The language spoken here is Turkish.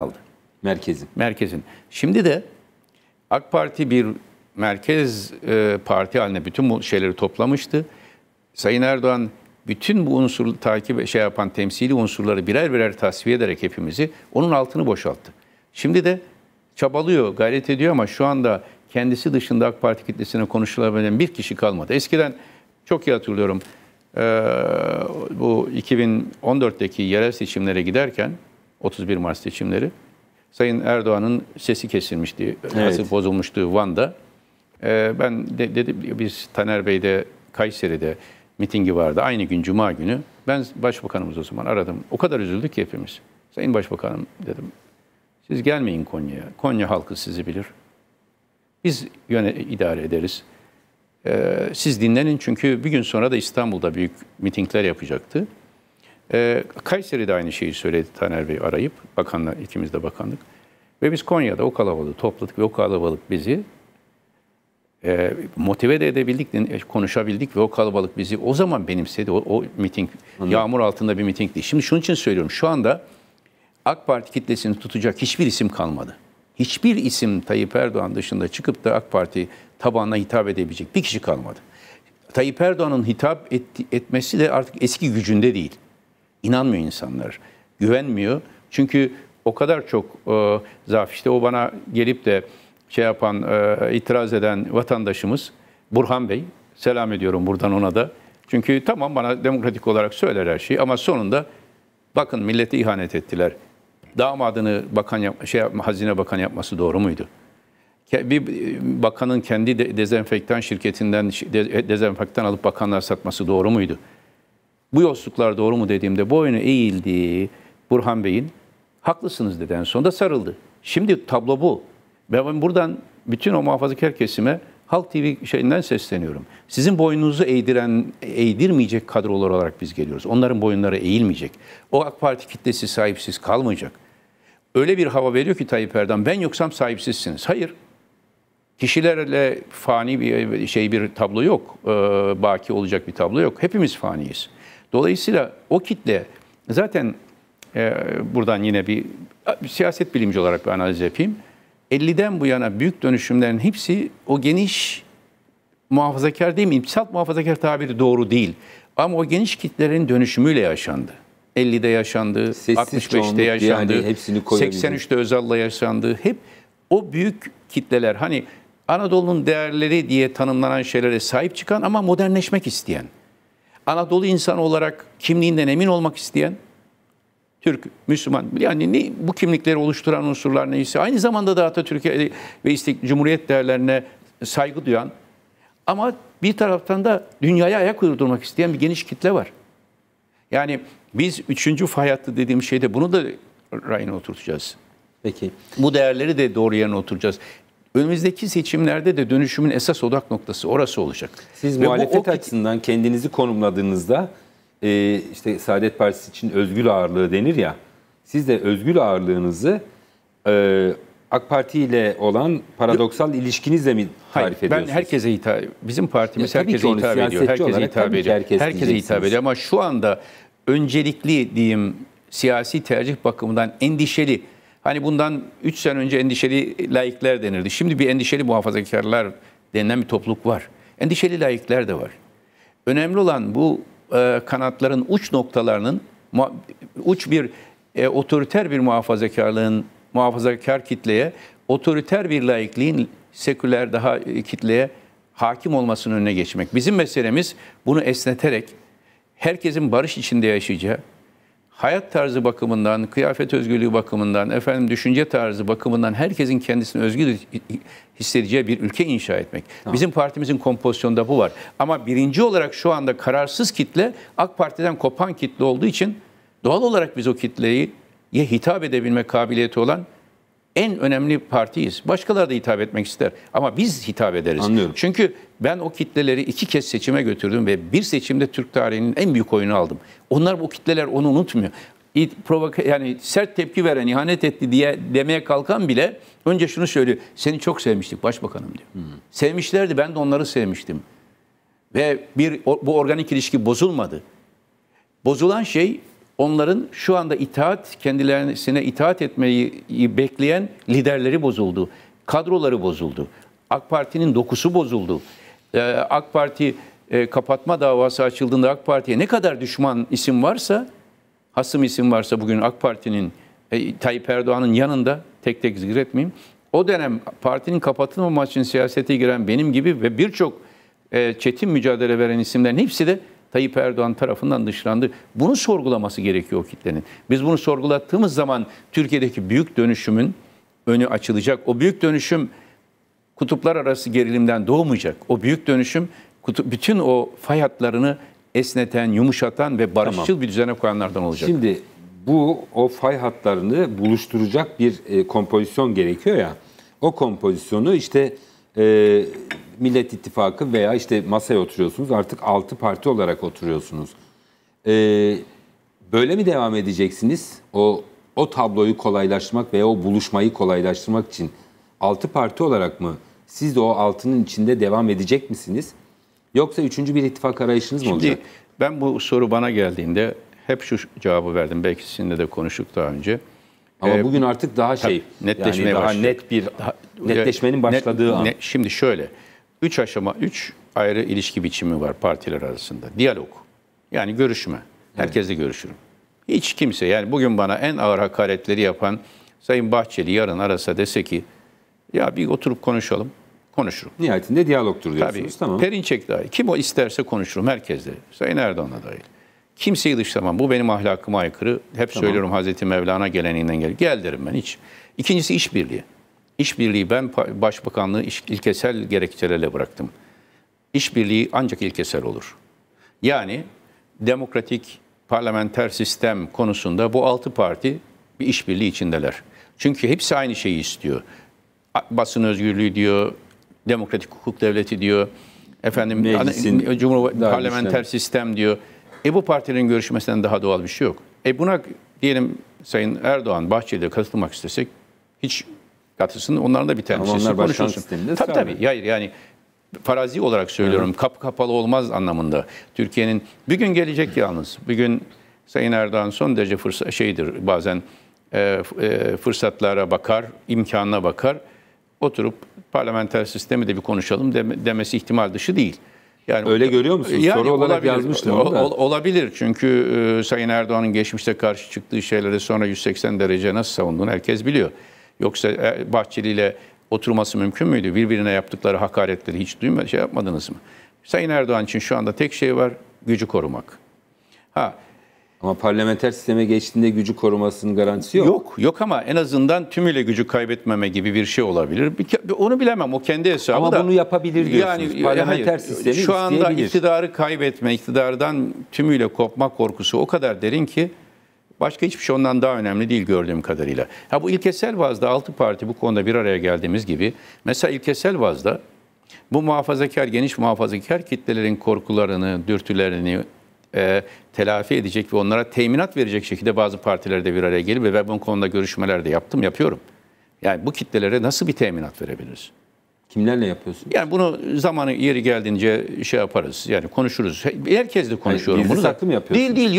kaldı. Merkezin. Merkezin. Şimdi de AK Parti bir merkez e, parti haline bütün bu şeyleri toplamıştı. Sayın Erdoğan bütün bu unsurlu takip şey yapan temsili unsurları birer birer tasfiye ederek hepimizi onun altını boşalttı. Şimdi de çabalıyor, gayret ediyor ama şu anda kendisi dışında AK Parti kitlesine konuşulabilen bir kişi kalmadı. Eskiden çok iyi hatırlıyorum e, bu 2014'teki yerel seçimlere giderken 31 Mart seçimleri. Sayın Erdoğan'ın sesi kesilmişti, evet. bozulmuştu Van'da. Ee, ben de, dedi biz Taner Bey'de Kayseri'de mitingi vardı. Aynı gün Cuma günü. Ben başbakanımız o zaman aradım. O kadar üzüldük ki hepimiz. Sayın Başbakanım dedim. Siz gelmeyin Konya'ya. Konya halkı sizi bilir. Biz yöne, idare ederiz. Ee, siz dinlenin çünkü bir gün sonra da İstanbul'da büyük mitingler yapacaktı. E, Kayseri'de aynı şeyi söyledi Taner Bey arayıp, Bakanlar ikimiz de bakanlık. Ve biz Konya'da o kalabalığı topladık ve o kalabalık bizi e, motive de edebildik, e, konuşabildik ve o kalabalık bizi o zaman benimsedi. O, o miting, Anladım. yağmur altında bir miting Şimdi şunun için söylüyorum. Şu anda AK Parti kitlesini tutacak hiçbir isim kalmadı. Hiçbir isim Tayyip Erdoğan dışında çıkıp da AK Parti tabanına hitap edebilecek bir kişi kalmadı. Tayyip Erdoğan'ın hitap et, etmesi de artık eski gücünde değil. İnanmıyor insanlar. Güvenmiyor. Çünkü o kadar çok e, zaaf. İşte o bana gelip de şey yapan, e, itiraz eden vatandaşımız Burhan Bey. Selam ediyorum buradan ona da. Çünkü tamam bana demokratik olarak söyler her şeyi ama sonunda bakın millete ihanet ettiler. Damadını bakan yap, şey yapma, hazine bakan yapması doğru muydu? Bir e, bakanın kendi de, dezenfektan şirketinden de, dezenfektan alıp bakanlar satması doğru muydu? bu yolsuzluklar doğru mu dediğimde boynu eğildi Burhan Bey'in. Haklısınız dedi en sonunda sarıldı. Şimdi tablo bu. Ben buradan bütün o muhafazakar kesime Halk TV şeyinden sesleniyorum. Sizin boynunuzu eğdiren, eğdirmeyecek kadrolar olarak biz geliyoruz. Onların boyunları eğilmeyecek. O AK Parti kitlesi sahipsiz kalmayacak. Öyle bir hava veriyor ki Tayyip Erdoğan ben yoksam sahipsizsiniz. Hayır. Kişilerle fani bir şey bir tablo yok. Ee, baki olacak bir tablo yok. Hepimiz faniyiz. Dolayısıyla o kitle zaten e, buradan yine bir siyaset bilimci olarak bir analiz yapayım. 50'den bu yana büyük dönüşümlerin hepsi o geniş muhafazakar değil mi? İmtisat muhafazakar tabiri doğru değil. Ama o geniş kitlelerin dönüşümüyle yaşandı. 50'de yaşandı, Sessiz 65'te yaşandı, yani hepsini 83'te Özal'la yaşandı. Hep o büyük kitleler hani Anadolu'nun değerleri diye tanımlanan şeylere sahip çıkan ama modernleşmek isteyen. Anadolu insanı olarak kimliğinden emin olmak isteyen, Türk, Müslüman, yani ne, bu kimlikleri oluşturan unsurlar neyse, aynı zamanda da Atatürk'e ve istik, Cumhuriyet değerlerine saygı duyan ama bir taraftan da dünyaya ayak uydurmak isteyen bir geniş kitle var. Yani biz üçüncü fay hattı dediğim şeyde bunu da rayına oturtacağız. Peki. Bu değerleri de doğru yerine oturacağız. Önümüzdeki seçimlerde de dönüşümün esas odak noktası orası olacak. Siz Ve muhalefet bu, o... açısından kendinizi konumladığınızda e, işte Saadet Partisi için özgür ağırlığı denir ya. Siz de özgür ağırlığınızı e, AK Parti ile olan paradoksal ilişkinizle mi tarif Hayır, ediyorsunuz? Ben herkese hitap bizim partimiz ya, herkese hitap ediyor. Herkese olarak, hitap ediyor. Herkes herkese hitap ediyor ama şu anda öncelikli diyeyim siyasi tercih bakımından endişeli Hani bundan 3 sene önce endişeli laikler denirdi. Şimdi bir endişeli muhafazakarlar denilen bir topluluk var. Endişeli laikler de var. Önemli olan bu e, kanatların uç noktalarının uç bir e, otoriter bir muhafazakarlığın muhafazakar kitleye, otoriter bir laikliğin seküler daha e, kitleye hakim olmasının önüne geçmek. Bizim meselemiz bunu esneterek herkesin barış içinde yaşayacağı, hayat tarzı bakımından, kıyafet özgürlüğü bakımından, efendim düşünce tarzı bakımından herkesin kendisini özgür hissedeceği bir ülke inşa etmek. Tamam. Bizim partimizin kompozisyonda bu var. Ama birinci olarak şu anda kararsız kitle AK Parti'den kopan kitle olduğu için doğal olarak biz o kitleyi ye hitap edebilme kabiliyeti olan en önemli partiyiz. Başkaları da hitap etmek ister ama biz hitap ederiz. Anlıyorum. Çünkü ben o kitleleri iki kez seçime götürdüm ve bir seçimde Türk tarihinin en büyük oyunu aldım. Onlar bu kitleler onu unutmuyor. Provoka yani sert tepki veren, ihanet etti diye demeye kalkan bile önce şunu söylüyor. Seni çok sevmiştik başbakanım diyor. Hmm. Sevmişlerdi ben de onları sevmiştim. Ve bir bu organik ilişki bozulmadı. Bozulan şey onların şu anda itaat, kendilerine itaat etmeyi bekleyen liderleri bozuldu. Kadroları bozuldu. AK Parti'nin dokusu bozuldu. Ee, AK Parti e, kapatma davası açıldığında AK Parti'ye ne kadar düşman isim varsa, hasım isim varsa bugün AK Parti'nin, e, Tayyip Erdoğan'ın yanında, tek tek zikretmeyeyim, o dönem partinin kapatılmaması için siyasete giren benim gibi ve birçok e, çetin mücadele veren isimlerin hepsi de Tayyip Erdoğan tarafından dışlandı. Bunu sorgulaması gerekiyor o kitlenin. Biz bunu sorgulattığımız zaman Türkiye'deki büyük dönüşümün önü açılacak. O büyük dönüşüm kutuplar arası gerilimden doğmayacak. O büyük dönüşüm bütün o fay hatlarını esneten, yumuşatan ve barışçıl tamam. bir düzene koyanlardan olacak. Şimdi bu o fay hatlarını buluşturacak bir e, kompozisyon gerekiyor ya. O kompozisyonu işte e, Millet İttifakı veya işte masaya oturuyorsunuz. Artık altı parti olarak oturuyorsunuz. Ee, böyle mi devam edeceksiniz? O o tabloyu kolaylaştırmak veya o buluşmayı kolaylaştırmak için altı parti olarak mı siz de o altının içinde devam edecek misiniz? Yoksa üçüncü bir ittifak arayışınız mı olacak? Ben bu soru bana geldiğinde hep şu cevabı verdim. Belki sizinle de konuştuk daha önce. Ama ee, bugün artık daha şey netleşmeye yani daha başladık. net bir daha, netleşmenin başladığı ne, an. Ne, şimdi şöyle üç aşama, üç ayrı ilişki biçimi var partiler arasında. Diyalog. Yani görüşme. Herkesle evet. görüşürüm. Hiç kimse yani bugün bana en ağır hakaretleri yapan Sayın Bahçeli yarın arasa dese ki ya bir oturup konuşalım. Konuşurum. Nihayetinde diyalogtur diyorsunuz. Tabii. Tamam. Perinçek dahi. Kim o isterse konuşurum herkesle. Sayın Erdoğan'a dahil. Kimseyi dışlamam. Bu benim ahlakıma aykırı. Hep tamam. söylüyorum Hazreti Mevlana geleninden gel. Gel derim ben hiç. İkincisi işbirliği. İşbirliği ben başbakanlığı ilkesel gerekçelerle bıraktım. İşbirliği ancak ilkesel olur. Yani demokratik parlamenter sistem konusunda bu altı parti bir işbirliği içindeler. Çünkü hepsi aynı şeyi istiyor. Basın özgürlüğü diyor, demokratik hukuk devleti diyor, efendim Meclisin, Cumhur parlamenter işte. sistem diyor. E bu partilerin görüşmesinden daha doğal bir şey yok. E buna diyelim Sayın Erdoğan Bahçeli'ye katılmak istesek hiç Galatasaray'ın onların da bir temsilcisi konuşulsun. Tabii tabii. Hayır yani farazi olarak söylüyorum. Evet. Kapı kapalı olmaz anlamında. Türkiye'nin bir gün gelecek yalnız. Bir gün Sayın Erdoğan son derece fırsat şeydir bazen e, e, fırsatlara bakar, imkanına bakar. Oturup parlamenter sistemi de bir konuşalım deme, demesi ihtimal dışı değil. Yani öyle görüyor musunuz? E, yani Soru olarak yazmıştım. Ol, ol, olabilir çünkü e, Sayın Erdoğan'ın geçmişte karşı çıktığı şeyleri sonra 180 derece nasıl savunduğunu herkes biliyor. Yoksa e, Bahçeli ile oturması mümkün müydü? Birbirine yaptıkları hakaretleri hiç duymadınız şey yapmadınız mı? Sayın Erdoğan için şu anda tek şey var, gücü korumak. Ha, ama parlamenter sisteme geçtiğinde gücü korumasının garantisi yok. Yok, yok ama en azından tümüyle gücü kaybetmeme gibi bir şey olabilir. onu bilemem, o kendi hesabı ama da. Ama bunu yapabilir diyorsunuz. Yani, e, parlamenter hayır, sistemi Şu anda iktidarı kaybetme, iktidardan tümüyle kopma korkusu o kadar derin ki Başka hiçbir şey ondan daha önemli değil gördüğüm kadarıyla. Ha bu ilkesel vazda altı parti bu konuda bir araya geldiğimiz gibi mesela ilkesel vazda bu muhafazakar, geniş muhafazakar kitlelerin korkularını, dürtülerini e, telafi edecek ve onlara teminat verecek şekilde bazı partilerde bir araya gelip ve ben bu konuda görüşmeler de yaptım, yapıyorum. Yani bu kitlelere nasıl bir teminat verebiliriz? Kimlerle yapıyorsunuz? Yani bunu zamanı yeri geldiğince şey yaparız. Yani konuşuruz. Herkesle konuşuyorum yani bunu. Saklı mı yapıyorsunuz? Değil değil.